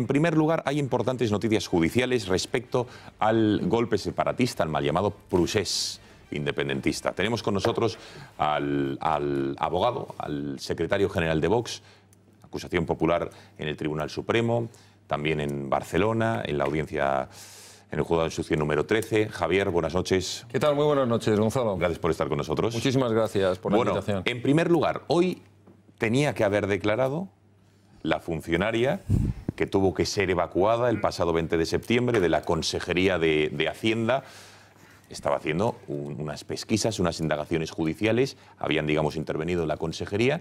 En primer lugar, hay importantes noticias judiciales respecto al golpe separatista, al mal llamado Prusés independentista. Tenemos con nosotros al, abogado, al secretario general de Vox, acusación popular en el Tribunal Supremo, también en Barcelona, en la audiencia en el juzgado de instrucción número 13. Javier, buenas noches. ¿Qué tal? Muy buenas noches, Gonzalo. Gracias por estar con nosotros. Muchísimas gracias por la bueno, En primer lugar, hoy tenía que haber declarado la funcionaria que tuvo que ser evacuada el pasado 20 de septiembre de la Consejería de, Hacienda estaba haciendo unas pesquisas, unas indagaciones judiciales, habían, digamos, intervenido en la consejería.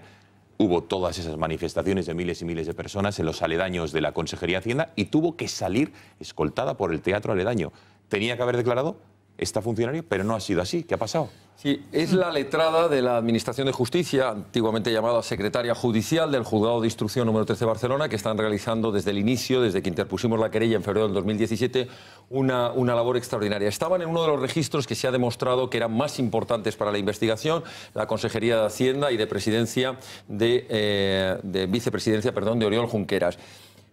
Hubo todas esas manifestaciones de miles y miles de personas en los aledaños de la Consejería de Hacienda y tuvo que salir escoltada por el teatro aledaño. Tenía que haber declarado está funcionario, pero no ha sido así. ¿Qué ha pasado? Sí, es la letrada de la Administración de Justicia, antiguamente llamada Secretaria Judicial del Juzgado de Instrucción número 13 de Barcelona, que están realizando desde el inicio, desde que interpusimos la querella en febrero del 2017, una, una labor extraordinaria. Estaban en uno de los registros que se ha demostrado que eran más importantes para la investigación, la Consejería de Hacienda y de Presidencia de eh, Vicepresidencia perdón, de Oriol Junqueras.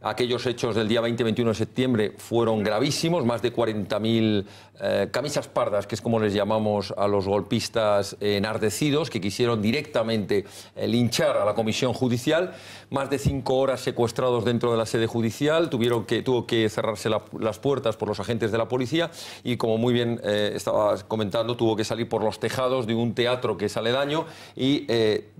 Aquellos hechos del día 20-21 de septiembre fueron gravísimos, más de 40.000 eh, camisas pardas, que es como les llamamos a los golpistas enardecidos, que quisieron directamente eh, linchar a la comisión judicial, más de cinco horas secuestrados dentro de la sede judicial, tuvieron que, tuvo que cerrarse las puertas por los agentes de la policía y, como muy bien estaba eh, estabas comentando, tuvo que salir por los tejados de un teatro que sale daño y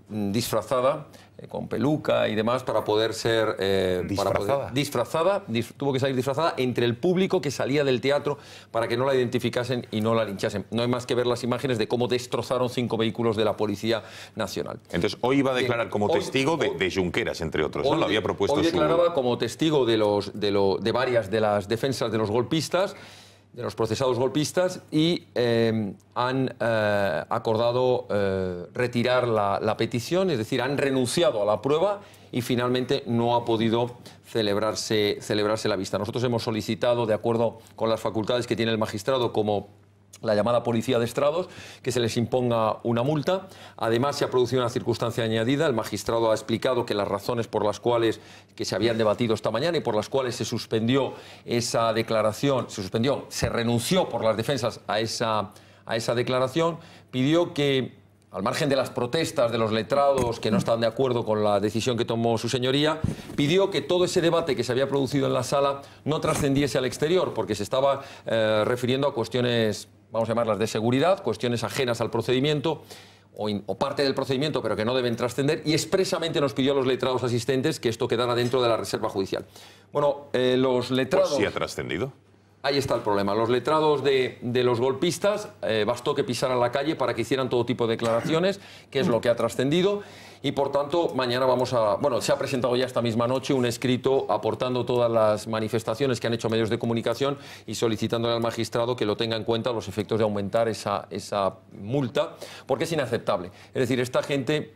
disfrazada eh, con peluca y demás para poder ser eh, disfrazada. disfrazada tuvo que salir disfrazada entre el público que salía del teatro para que no la identificasen y no la linchasen. No hay más que ver las imágenes de cómo destrozaron cinco vehículos de la Policía Nacional. Entonces, hoy iba a declarar como testigo de, Junqueras, entre otros, hoy, ¿no? Lo había propuesto declaraba como testigo de, los, de, lo, de varias de las defensas de los golpistas de los procesados golpistas y em, han eh, acordado eh, retirar la, petición, es decir, han renunciado a la prueba y finalmente no ha podido celebrarse, celebrarse la vista. Nosotros hemos solicitado, de acuerdo con las facultades que tiene el magistrado como la llamada policía de estrados, que se les imponga una multa. Además, se ha producido una circunstancia añadida. El magistrado ha explicado que las razones por las cuales que se habían debatido esta mañana y por las cuales se suspendió esa declaración, se suspendió, se renunció por las defensas a esa, a esa declaración, pidió que al margen de las protestas de los letrados que no están de acuerdo con la decisión que tomó su señoría, pidió que todo ese debate que se había producido en la sala no trascendiese al exterior, porque se estaba eh, refiriendo a cuestiones vamos a llamarlas de seguridad, cuestiones ajenas al procedimiento o, parte del procedimiento, pero que no deben trascender, y expresamente nos pidió a los letrados asistentes que esto quedara dentro de la reserva judicial. Bueno, eh, los pues, letrados... ha trascendido. Ahí está el problema. Los letrados de, los golpistas eh, bastó que pisaran la calle para que hicieran todo tipo de declaraciones, que es lo que ha trascendido. Y por tanto, mañana vamos a. Bueno, se ha presentado ya esta misma noche un escrito aportando todas las manifestaciones que han hecho medios de comunicación y solicitándole al magistrado que lo tenga en cuenta los efectos de aumentar esa, esa multa, porque es inaceptable. Es decir, esta gente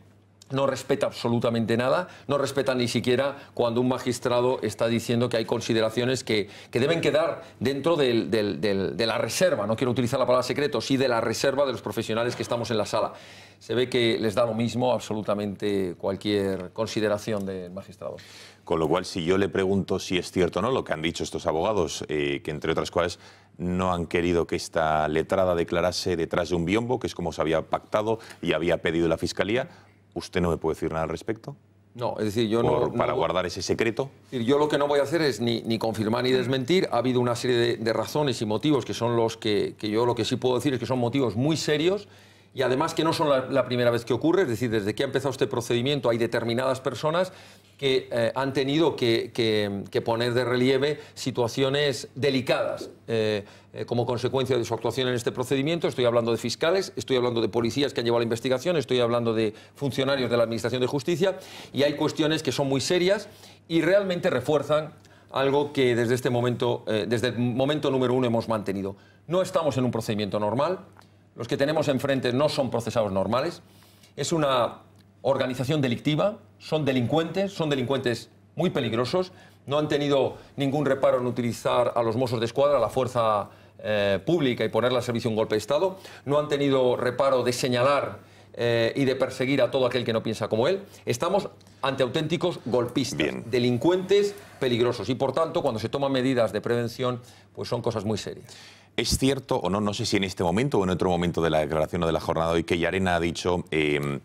no respeta absolutamente nada, no respeta ni siquiera cuando un magistrado está diciendo que hay consideraciones que, deben quedar dentro de la reserva, no quiero utilizar la palabra secreto, sí de la reserva de los profesionales que estamos en la sala. Se ve que les da lo mismo absolutamente cualquier consideración del magistrado. Con lo cual, si yo le pregunto si es cierto o no lo que han dicho estos abogados, eh, que entre otras cuales no han querido que esta letrada declarase detrás de un biombo, que es como se había pactado y había pedido la Fiscalía, ¿Usted no me puede decir nada al respecto? No, es decir, yo no... Para guardar ese secreto. Yo lo que no voy a hacer es ni, confirmar ni desmentir. Ha habido una serie de, razones y motivos que son los que, yo lo que sí puedo decir es que son motivos muy serios y además que no son la primera vez que ocurre. Es decir, desde que ha empezado este procedimiento hay determinadas personas que eh, han tenido que, poner de relieve situaciones delicadas eh, eh, como consecuencia de su actuación en este procedimiento. Estoy hablando de fiscales, estoy hablando de policías que han llevado la investigación, estoy hablando de funcionarios de la Administración de Justicia y hay cuestiones que son muy serias y realmente refuerzan algo que desde este momento, desde el momento número uno hemos mantenido. No estamos en un procedimiento normal, los que tenemos enfrente no son procesados normales, es una organización delictiva, son delincuentes, son delincuentes muy peligrosos, no han tenido ningún reparo en utilizar a los mozos de escuadra, a la fuerza eh, pública y ponerla a servicio un golpe de Estado, no han tenido reparo de señalar eh, y de perseguir a todo aquel que no piensa como él. Estamos ante auténticos golpistas, delincuentes peligrosos y por tanto cuando se toman medidas de prevención pues son cosas muy serias. Es cierto o no, no sé si en este momento o en otro momento de la declaración o de la jornada hoy que Yarena ha dicho... Em,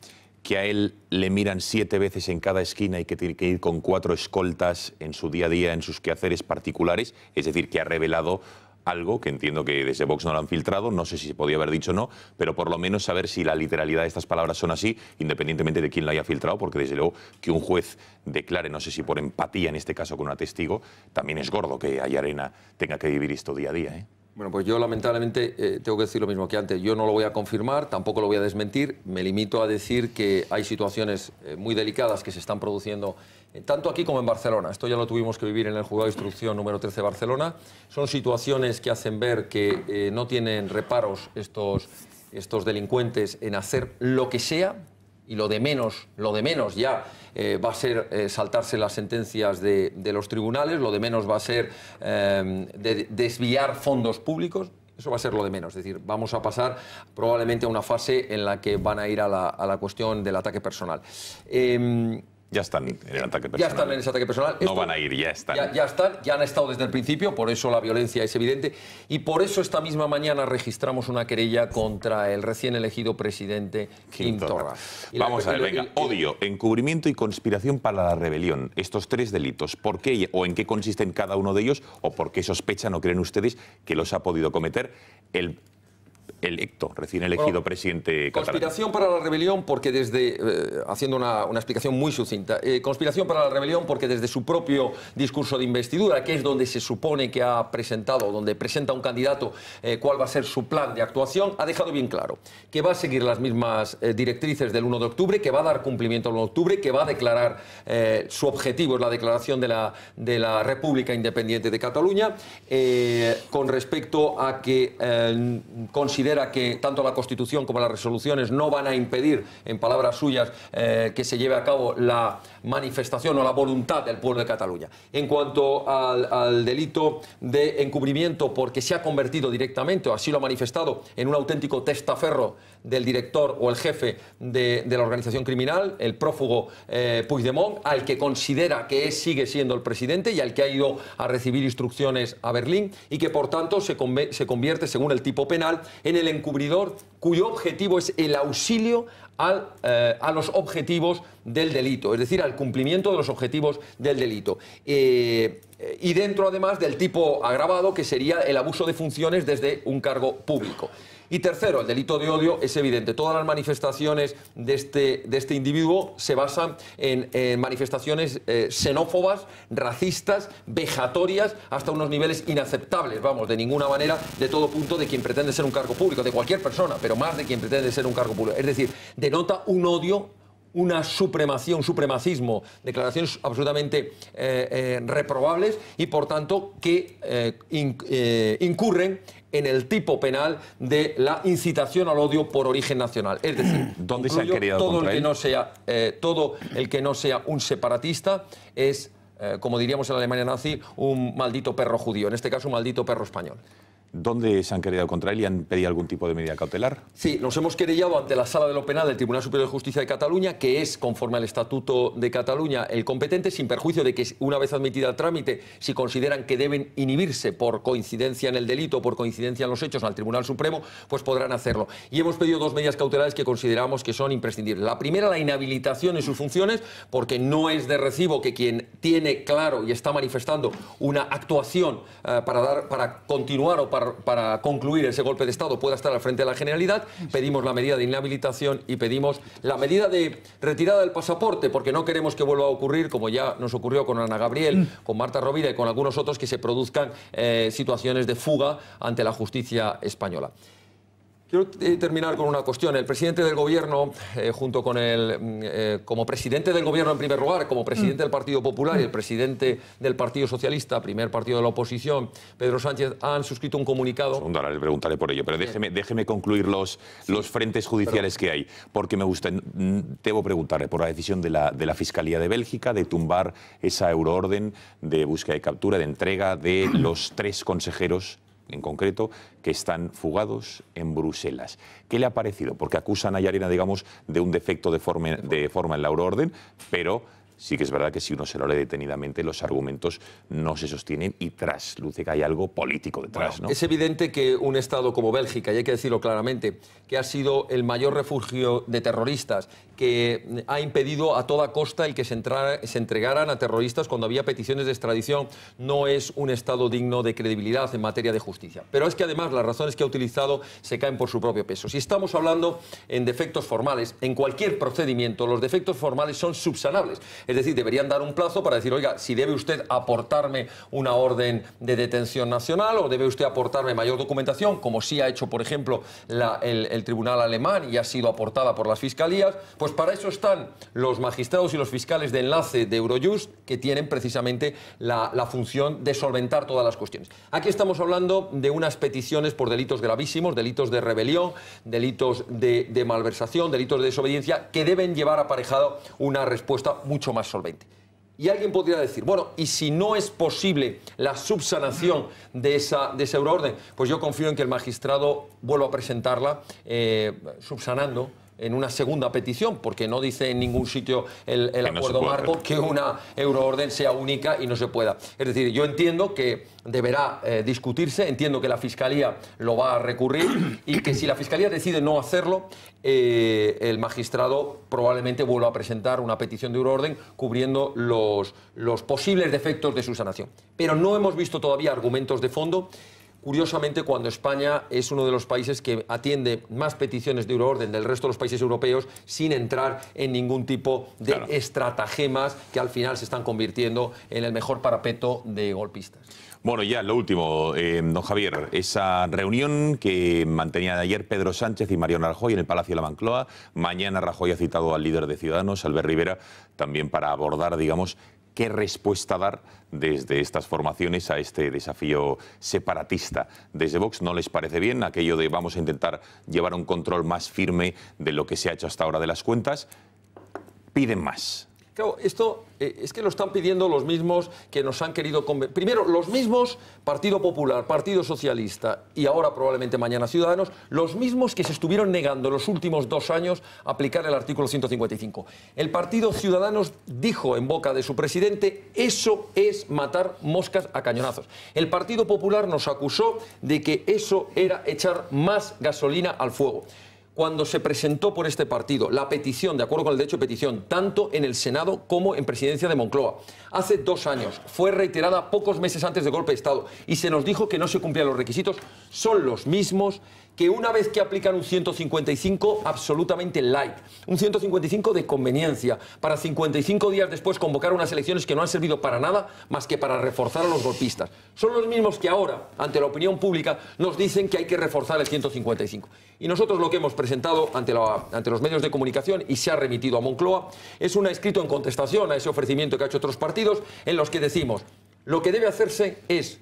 que a él le miran siete veces en cada esquina y que tiene que ir con cuatro escoltas en su día a día, en sus quehaceres particulares, es decir, que ha revelado algo que entiendo que desde Vox no lo han filtrado, no sé si se podía haber dicho no, pero por lo menos saber si la literalidad de estas palabras son así, independientemente de quién la haya filtrado, porque desde luego que un juez declare, no sé si por empatía en este caso con un testigo, también es gordo que Ayarena tenga que vivir esto día a día. ¿eh? Bueno, pues yo lamentablemente eh, tengo que decir lo mismo que antes. Yo no lo voy a confirmar, tampoco lo voy a desmentir. Me limito a decir que hay situaciones eh, muy delicadas que se están produciendo eh, tanto aquí como en Barcelona. Esto ya lo tuvimos que vivir en el Jugado de instrucción número 13 de Barcelona. Son situaciones que hacen ver que no tienen reparos estos, estos delincuentes en hacer lo que sea y lo de menos, lo de menos ya eh, va a ser eh, saltarse las sentencias de, los tribunales, lo de menos va a ser em, desviar fondos públicos. Eso va a ser lo de menos, es decir, vamos a pasar probablemente a una fase en la que van a ir a la cuestión del ataque personal. Em, ya están en el ataque personal. Ya están en ese ataque personal. No van a ir, ya están. Ya, están, ya han estado desde el principio, por eso la violencia es evidente. Y por eso esta misma mañana registramos una querella contra el recién elegido presidente Kim, Torras. Vamos a ver, venga. Odio, encubrimiento y conspiración para la rebelión. Estos tres delitos, ¿por qué o en qué consisten cada uno de ellos? ¿O por qué sospechan o creen ustedes que los ha podido cometer el electo, recién elegido presidente catalán. Conspiración para la rebelión porque desde, eh, haciendo una, explicación muy sucinta, eh, conspiración para la rebelión porque desde su propio discurso de investidura, que es donde se supone que ha presentado, donde presenta un candidato eh, cuál va a ser su plan de actuación, ha dejado bien claro que va a seguir las mismas directrices del 1 de octubre, que va a dar cumplimiento al 1 de octubre, que va a declarar su objetivo, es la declaración de la, de la República Independiente de Cataluña, con respecto a que considera que tanto la Constitución como las resoluciones no van a impedir, en palabras suyas, eh, que se lleve a cabo la manifestación o la voluntad del pueblo de Cataluña. En cuanto al, al delito de encubrimiento, porque se ha convertido directamente, o así lo ha manifestado, en un auténtico testaferro del director o el jefe de, la organización criminal, el prófugo eh, Puigdemont, al que considera que sigue siendo el presidente y al que ha ido a recibir instrucciones a Berlín y que por tanto se, convierte, según el tipo penal, en el encubridor cuyo objetivo es el auxilio eh, a los objetivos del delito, es decir, al cumplimiento de los objetivos del delito. Eh, y dentro, además, del tipo agravado, que sería el abuso de funciones desde un cargo público. Y tercero, el delito de odio es evidente. Todas las manifestaciones de este, de este individuo se basan en, manifestaciones eh, xenófobas, racistas, vejatorias, hasta unos niveles inaceptables, vamos, de ninguna manera, de todo punto de quien pretende ser un cargo público, de cualquier persona, pero más de quien pretende ser un cargo público. Es decir, denota un odio una supremación, un supremacismo, declaraciones absolutamente eh, eh, reprobables y por tanto que incurren en el tipo penal de la incitación al odio por origen nacional. Es decir, donde se todo el que no sea eh, todo el que no sea un separatista es eh, como diríamos en la Alemania nazi, un maldito perro judío, en este caso un maldito perro español. ¿Dónde se han querellado contra él y han pedido algún tipo de medida cautelar? Sí, nos hemos querellado ante la Sala de lo Penal del Tribunal Superior de Justicia de Cataluña, que es, conforme al Estatuto de Cataluña, el competente, sin perjuicio de que, una vez admitida el trámite, si consideran que deben inhibirse por coincidencia en el delito o por coincidencia en los hechos al Tribunal Supremo, pues podrán hacerlo. Y hemos pedido dos medidas cautelares que consideramos que son imprescindibles. La primera, la inhabilitación en sus funciones, porque no es de recibo que quien tiene claro y está manifestando una actuación eh, para, dar, para continuar o para para, concluir ese golpe de Estado pueda estar al frente de la Generalidad. Pedimos la medida de inhabilitación y pedimos la medida de retirada del pasaporte, porque no queremos que vuelva a ocurrir, como ya nos ocurrió con Ana Gabriel, mm. con Marta Rovira y con algunos otros, que se produzcan eh, situaciones de fuga ante la justicia española. Quiero eh, terminar con una cuestión. El presidente del gobierno, eh, junto con el. Mm, eh, como presidente del gobierno en primer lugar, como presidente del Partido Popular y el presidente del Partido Socialista, primer partido de la oposición, Pedro Sánchez, han suscrito un comunicado. Segundo, ahora le preguntaré por ello, pero déjeme, déjeme concluir los, los frentes judiciales que hay, porque me gusta. Mm, debo preguntarle por la decisión de la, de la Fiscalía de Bélgica de tumbar esa euroorden de búsqueda y captura, de entrega de los tres consejeros en concreto, que están fugados en Bruselas. ¿Qué le ha parecido? Porque acusan a Yarena, digamos, de un defecto de forma, de forma en la euroorden, pero sí que es verdad que si uno se lo lee detenidamente, los argumentos no se sostienen y trasluce que hay algo político detrás. Es evidente que un Estado como Bélgica, y hay que decirlo claramente, que ha sido el mayor refugio de terroristas, que ha impedido a toda costa el que se entregaran a terroristas cuando había peticiones de extradición, no es un Estado digno de credibilidad en materia de justicia. Pero es que además las razones que ha utilizado se caen por su propio peso. Si estamos hablando en defectos formales, en cualquier procedimiento, los defectos formales son subsanables. Es decir, deberían dar un plazo para decir, oiga, si debe usted aportarme una orden de detención nacional o debe usted aportarme mayor documentación, como sí ha hecho, por ejemplo, el, tribunal alemán y ha sido aportada por las fiscalías, pues para eso están los magistrados y los fiscales de enlace de Eurojust, que tienen precisamente la, función de solventar todas las cuestiones. Aquí estamos hablando de unas peticiones por delitos gravísimos, delitos de rebelión, delitos de, de malversación, delitos de desobediencia, que deben llevar aparejado una respuesta mucho más más solvente. Y alguien podría decir, bueno, y si no es posible la subsanación de esa, euroorden, pues yo confío en que el magistrado vuelva a presentarla eh, subsanando en una segunda petición, porque no dice en ningún sitio el, acuerdo marco que una euroorden sea única y no se pueda. Es decir, yo entiendo que deberá eh, discutirse, entiendo que la Fiscalía lo va a recurrir y que si la Fiscalía decide no hacerlo, eh, el magistrado probablemente vuelva a presentar una petición de euroorden cubriendo los, los posibles defectos de su sanación. Pero no hemos visto todavía argumentos de fondo Curiosamente, cuando España es uno de los países que atiende más peticiones de euroorden del resto de los países europeos sin entrar en ningún tipo de estratagemas que al final se están convirtiendo en el mejor parapeto de golpistas. Bueno, ya lo último, eh, don Javier, esa reunión que mantenían ayer Pedro Sánchez y Mariano Rajoy en el Palacio de la Mancloa. Mañana Rajoy ha citado al líder de Ciudadanos, Albert Rivera, también para abordar, digamos, qué respuesta dar desde estas formaciones a este desafío separatista. Desde Vox no les parece bien aquello de vamos a intentar llevar un control más firme de lo que se ha hecho hasta ahora de las cuentas. Piden más. Claro, esto eh, es que lo están pidiendo los mismos que nos han querido convencer. Primero, los mismos Partido Popular, Partido Socialista y ahora probablemente mañana Ciudadanos, los mismos que se estuvieron negando los últimos dos años aplicar el artículo 155. El Partido Ciudadanos dijo en boca de su presidente, eso es matar moscas a cañonazos. El Partido Popular nos acusó de que eso era echar más gasolina al fuego cuando se presentó por este partido la petición, de acuerdo con el derecho de petición, tanto en el Senado como en presidencia de Moncloa, hace dos años, fue reiterada pocos meses antes del golpe de Estado y se nos dijo que no se cumplían los requisitos, son los mismos, que una vez que aplican un 155 absolutamente light, un 155 de conveniencia, para 55 días después convocar unas elecciones que no han servido para nada más que para reforzar a los golpistas. Son los mismos que ahora, ante la opinión pública, nos dicen que hay que reforzar el 155. Y nosotros lo que hemos presentado ante, los medios de comunicación y se ha remitido a Moncloa es un escrito en contestación a ese ofrecimiento que ha hecho otros partidos en los que decimos lo que debe hacerse es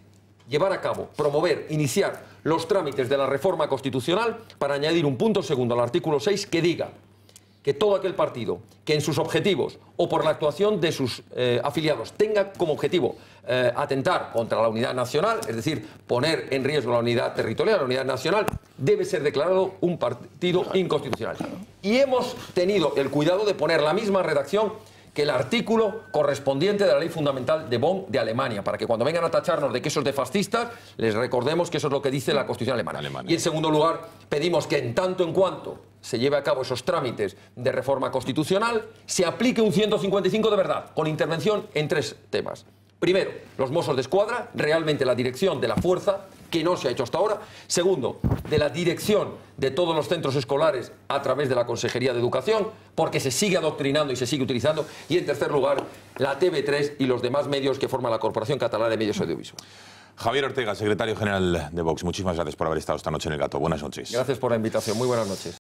llevar a cabo, promover, iniciar los trámites de la reforma constitucional para añadir un punto segundo al artículo 6 que diga que todo aquel partido que en sus objetivos o por la actuación de sus eh, afiliados tenga como objetivo eh, atentar contra la unidad nacional, es decir, poner en riesgo la unidad territorial, la unidad nacional, debe ser declarado un partido inconstitucional. Y hemos tenido el cuidado de poner la misma redacción que el artículo correspondiente de la ley fundamental de Bonn de Alemania, para que cuando vengan a tacharnos de que eso es de fascistas, les recordemos que eso es lo que dice la Constitución alemana. Y en segundo lugar, pedimos que en tanto en cuanto se lleve a cabo esos trámites de reforma constitucional, se aplique un 155 de verdad, con intervención en tres temas. Primero, los mozos de Escuadra, realmente la dirección de la fuerza, que no se ha hecho hasta ahora. Segundo, de la dirección de todos los centros escolares a través de la Consejería de Educación, porque se sigue adoctrinando y se sigue utilizando. Y en tercer lugar, la TV3 y los demás medios que forman la Corporación Catalana de Medios Audiovisuales. Javier Ortega, secretario general de Vox, muchísimas gracias por haber estado esta noche en El Gato. Buenas noches. Gracias por la invitación. Muy buenas noches.